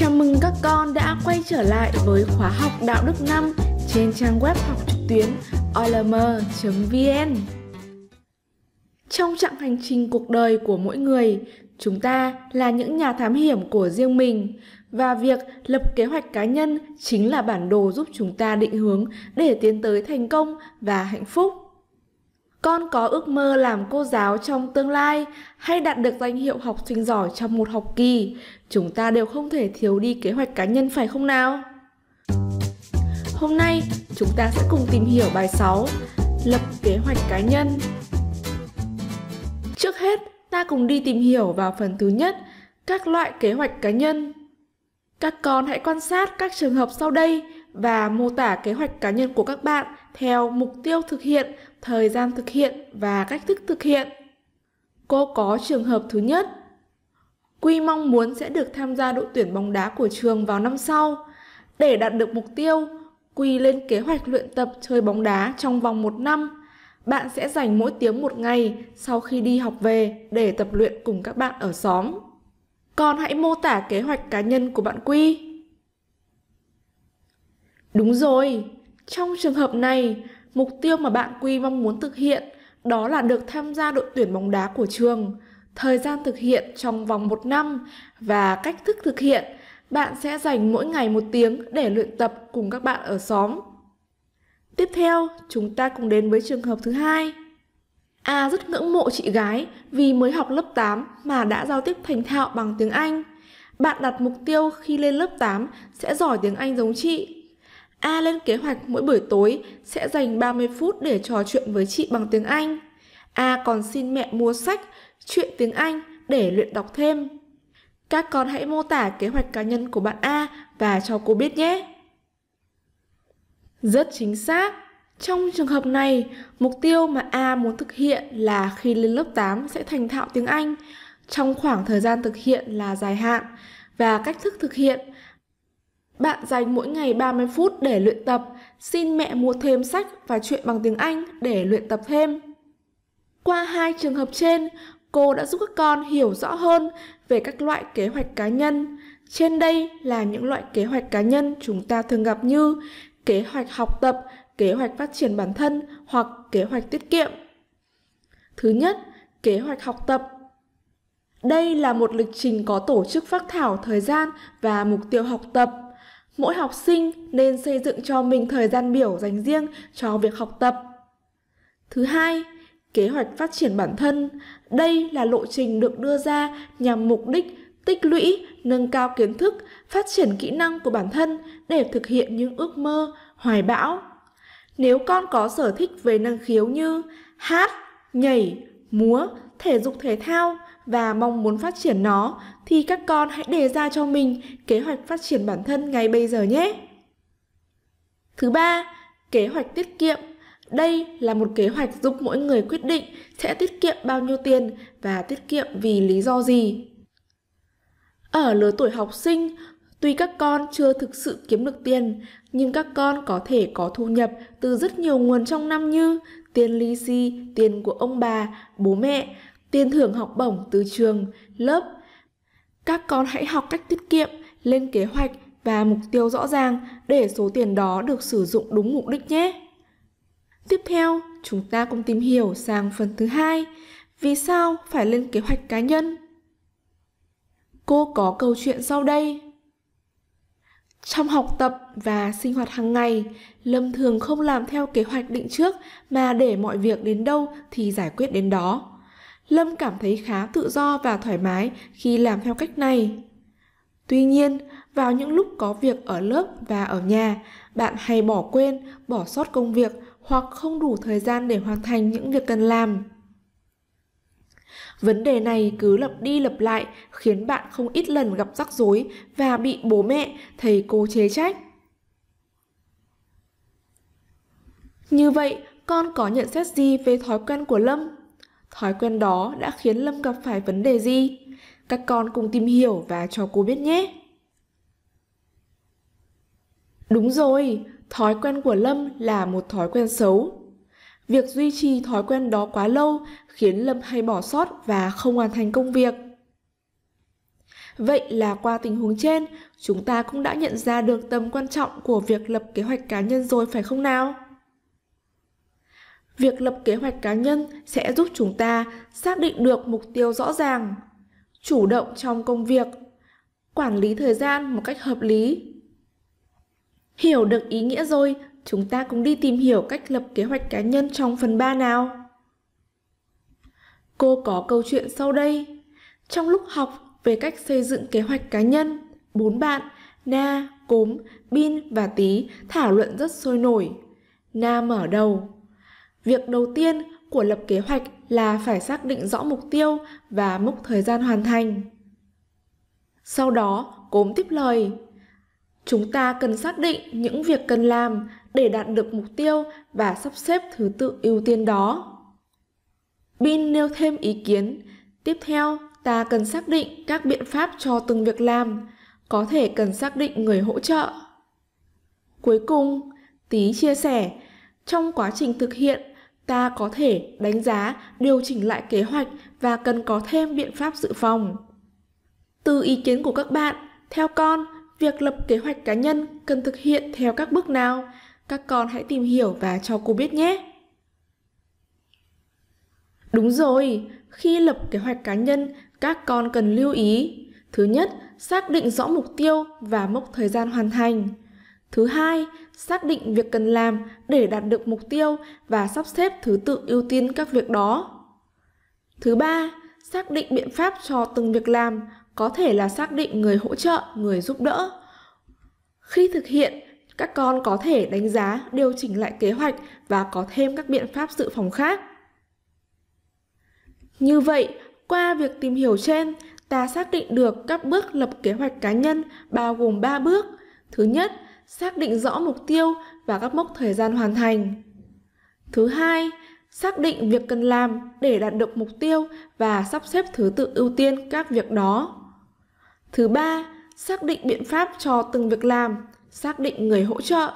Chào mừng các con đã quay trở lại với khóa học đạo đức 5 trên trang web học trực tuyến olm.vn. Trong chặng hành trình cuộc đời của mỗi người, chúng ta là những nhà thám hiểm của riêng mình và việc lập kế hoạch cá nhân chính là bản đồ giúp chúng ta định hướng để tiến tới thành công và hạnh phúc. Con có ước mơ làm cô giáo trong tương lai hay đạt được danh hiệu học sinh giỏi trong một học kỳ. Chúng ta đều không thể thiếu đi kế hoạch cá nhân phải không nào? Hôm nay, chúng ta sẽ cùng tìm hiểu bài 6 Lập kế hoạch cá nhân Trước hết, ta cùng đi tìm hiểu vào phần thứ nhất Các loại kế hoạch cá nhân Các con hãy quan sát các trường hợp sau đây và mô tả kế hoạch cá nhân của các bạn theo mục tiêu thực hiện thời gian thực hiện và cách thức thực hiện. Cô có trường hợp thứ nhất. Quy mong muốn sẽ được tham gia đội tuyển bóng đá của trường vào năm sau. Để đạt được mục tiêu, Quy lên kế hoạch luyện tập chơi bóng đá trong vòng một năm. Bạn sẽ dành mỗi tiếng một ngày sau khi đi học về để tập luyện cùng các bạn ở xóm. Còn hãy mô tả kế hoạch cá nhân của bạn Quy. Đúng rồi, trong trường hợp này, mục tiêu mà bạn Quy mong muốn thực hiện đó là được tham gia đội tuyển bóng đá của trường. Thời gian thực hiện trong vòng một năm và cách thức thực hiện, bạn sẽ dành mỗi ngày một tiếng để luyện tập cùng các bạn ở xóm. Tiếp theo, chúng ta cùng đến với trường hợp thứ hai. A rất ngưỡng mộ chị gái vì mới học lớp 8 mà đã giao tiếp thành thạo bằng tiếng Anh. Bạn đặt mục tiêu khi lên lớp 8 sẽ giỏi tiếng Anh giống chị A lên kế hoạch mỗi buổi tối sẽ dành 30 phút để trò chuyện với chị bằng tiếng Anh. A còn xin mẹ mua sách, chuyện tiếng Anh để luyện đọc thêm. Các con hãy mô tả kế hoạch cá nhân của bạn A và cho cô biết nhé. Rất chính xác. Trong trường hợp này, mục tiêu mà A muốn thực hiện là khi lên lớp 8 sẽ thành thạo tiếng Anh trong khoảng thời gian thực hiện là dài hạn và cách thức thực hiện bạn dành mỗi ngày 30 phút để luyện tập, xin mẹ mua thêm sách và chuyện bằng tiếng Anh để luyện tập thêm. Qua hai trường hợp trên, cô đã giúp các con hiểu rõ hơn về các loại kế hoạch cá nhân. Trên đây là những loại kế hoạch cá nhân chúng ta thường gặp như kế hoạch học tập, kế hoạch phát triển bản thân hoặc kế hoạch tiết kiệm. Thứ nhất, kế hoạch học tập. Đây là một lịch trình có tổ chức phác thảo thời gian và mục tiêu học tập Mỗi học sinh nên xây dựng cho mình thời gian biểu dành riêng cho việc học tập. Thứ hai, kế hoạch phát triển bản thân. Đây là lộ trình được đưa ra nhằm mục đích tích lũy, nâng cao kiến thức, phát triển kỹ năng của bản thân để thực hiện những ước mơ, hoài bão. Nếu con có sở thích về năng khiếu như hát, nhảy, múa, thể dục thể thao và mong muốn phát triển nó thì các con hãy đề ra cho mình kế hoạch phát triển bản thân ngay bây giờ nhé. Thứ ba, kế hoạch tiết kiệm. Đây là một kế hoạch giúp mỗi người quyết định sẽ tiết kiệm bao nhiêu tiền và tiết kiệm vì lý do gì. Ở lứa tuổi học sinh, tuy các con chưa thực sự kiếm được tiền, nhưng các con có thể có thu nhập từ rất nhiều nguồn trong năm như tiền lì xì, tiền của ông bà, bố mẹ tiền thưởng học bổng từ trường, lớp. Các con hãy học cách tiết kiệm, lên kế hoạch và mục tiêu rõ ràng để số tiền đó được sử dụng đúng mục đích nhé. Tiếp theo, chúng ta cùng tìm hiểu sang phần thứ hai, vì sao phải lên kế hoạch cá nhân. Cô có câu chuyện sau đây. Trong học tập và sinh hoạt hàng ngày, Lâm thường không làm theo kế hoạch định trước mà để mọi việc đến đâu thì giải quyết đến đó. Lâm cảm thấy khá tự do và thoải mái khi làm theo cách này. Tuy nhiên, vào những lúc có việc ở lớp và ở nhà, bạn hay bỏ quên, bỏ sót công việc hoặc không đủ thời gian để hoàn thành những việc cần làm. Vấn đề này cứ lặp đi lặp lại khiến bạn không ít lần gặp rắc rối và bị bố mẹ, thầy cô chế trách. Như vậy, con có nhận xét gì về thói quen của Lâm? Thói quen đó đã khiến Lâm gặp phải vấn đề gì? Các con cùng tìm hiểu và cho cô biết nhé. Đúng rồi, thói quen của Lâm là một thói quen xấu. Việc duy trì thói quen đó quá lâu khiến Lâm hay bỏ sót và không hoàn thành công việc. Vậy là qua tình huống trên, chúng ta cũng đã nhận ra được tầm quan trọng của việc lập kế hoạch cá nhân rồi phải không nào? việc lập kế hoạch cá nhân sẽ giúp chúng ta xác định được mục tiêu rõ ràng chủ động trong công việc quản lý thời gian một cách hợp lý hiểu được ý nghĩa rồi chúng ta cùng đi tìm hiểu cách lập kế hoạch cá nhân trong phần 3 nào cô có câu chuyện sau đây trong lúc học về cách xây dựng kế hoạch cá nhân bốn bạn na cốm bin và tý thảo luận rất sôi nổi na mở đầu Việc đầu tiên của lập kế hoạch là phải xác định rõ mục tiêu và mốc thời gian hoàn thành. Sau đó, cốm tiếp lời. Chúng ta cần xác định những việc cần làm để đạt được mục tiêu và sắp xếp thứ tự ưu tiên đó. Bin nêu thêm ý kiến. Tiếp theo, ta cần xác định các biện pháp cho từng việc làm, có thể cần xác định người hỗ trợ. Cuối cùng, Tý chia sẻ, trong quá trình thực hiện ta có thể đánh giá, điều chỉnh lại kế hoạch và cần có thêm biện pháp dự phòng. Từ ý kiến của các bạn, theo con, việc lập kế hoạch cá nhân cần thực hiện theo các bước nào? Các con hãy tìm hiểu và cho cô biết nhé. Đúng rồi, khi lập kế hoạch cá nhân, các con cần lưu ý. Thứ nhất, xác định rõ mục tiêu và mốc thời gian hoàn thành. Thứ hai, xác định việc cần làm để đạt được mục tiêu và sắp xếp thứ tự ưu tiên các việc đó. Thứ ba, xác định biện pháp cho từng việc làm, có thể là xác định người hỗ trợ, người giúp đỡ. Khi thực hiện, các con có thể đánh giá, điều chỉnh lại kế hoạch và có thêm các biện pháp dự phòng khác. Như vậy, qua việc tìm hiểu trên, ta xác định được các bước lập kế hoạch cá nhân bao gồm 3 bước. Thứ nhất xác định rõ mục tiêu và các mốc thời gian hoàn thành. Thứ hai, xác định việc cần làm để đạt được mục tiêu và sắp xếp thứ tự ưu tiên các việc đó. Thứ ba, xác định biện pháp cho từng việc làm, xác định người hỗ trợ.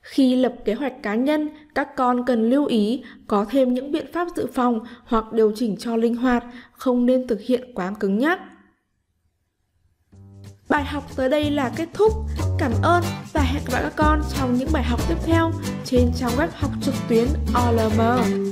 Khi lập kế hoạch cá nhân, các con cần lưu ý có thêm những biện pháp dự phòng hoặc điều chỉnh cho linh hoạt, không nên thực hiện quá cứng nhắc. Bài học tới đây là kết thúc. Cảm ơn và hẹn gặp lại các con trong những bài học tiếp theo trên trang web học trực tuyến OLM.